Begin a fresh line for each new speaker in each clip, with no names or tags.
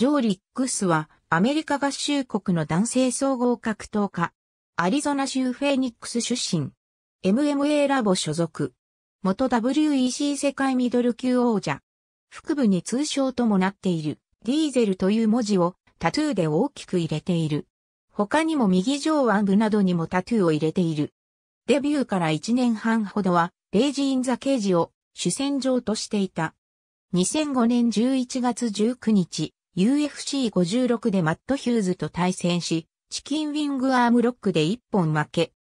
ジョー・リックスはアメリカ合衆国の男性総合格闘家。アリゾナ州フェニックス出身。MMA ラボ所属。元 WEC 世界ミドル級王者。腹部に通称ともなっているディーゼルという文字をタトゥーで大きく入れている。他にも右上腕部などにもタトゥーを入れている。デビューから1年半ほどは、レイジ・イン・ザ・ケージを主戦場としていた。2005年11月19日、UFC56 でマット・ヒューズと対戦し、チキンウィングアームロックで一本負け。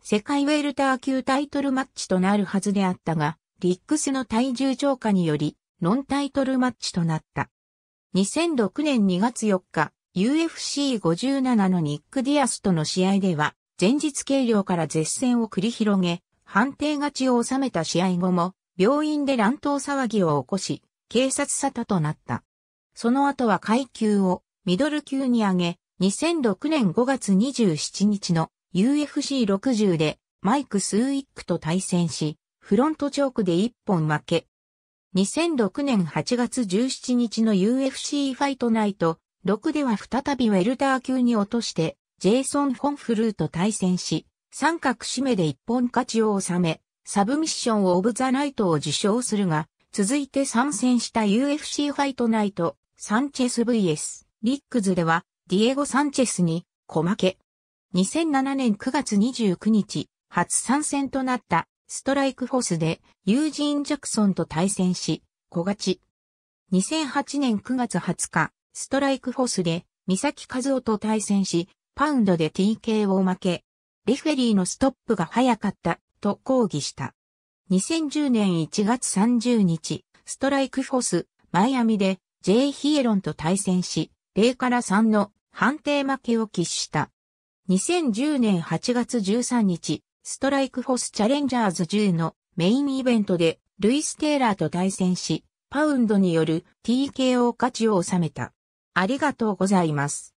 世界ウェルター級タイトルマッチとなるはずであったが、リックスの体重超過により、ノンタイトルマッチとなった。2006年2月4日、UFC57 のニック・ディアスとの試合では、前日計量から絶戦を繰り広げ、判定勝ちを収めた試合後も、病院で乱闘騒ぎを起こし、警察沙汰となった。その後は階級をミドル級に上げ、2006年5月27日の UFC60 でマイク・スーイックと対戦し、フロントチョークで一本負け。2006年8月17日の UFC ファイトナイト6では再びウェルター級に落として、ジェイソン・フォンフルーと対戦し、三角締めで一本勝ちを収め、サブミッション・オブ・ザ・ナイトを受賞するが、続いて参戦した UFC ファイトナイトサンチェス vs リックズでは、ディエゴ・サンチェスに小負け。2007年9月29日、初参戦となったストライクフォースでユージーン・ジャクソンと対戦し、小勝ち。2008年9月20日、ストライクフォースで三崎和夫と対戦し、パウンドで TK を負け、レフェリーのストップが早かったと抗議した。2010年1月30日、ストライクフォース、マイアミで J. ヒエロンと対戦し、0から3の判定負けを喫した。2010年8月13日、ストライクフォスチャレンジャーズ10のメインイベントで、ルイス・テイラーと対戦し、パウンドによる TKO 勝ちを収めた。ありがとうございます。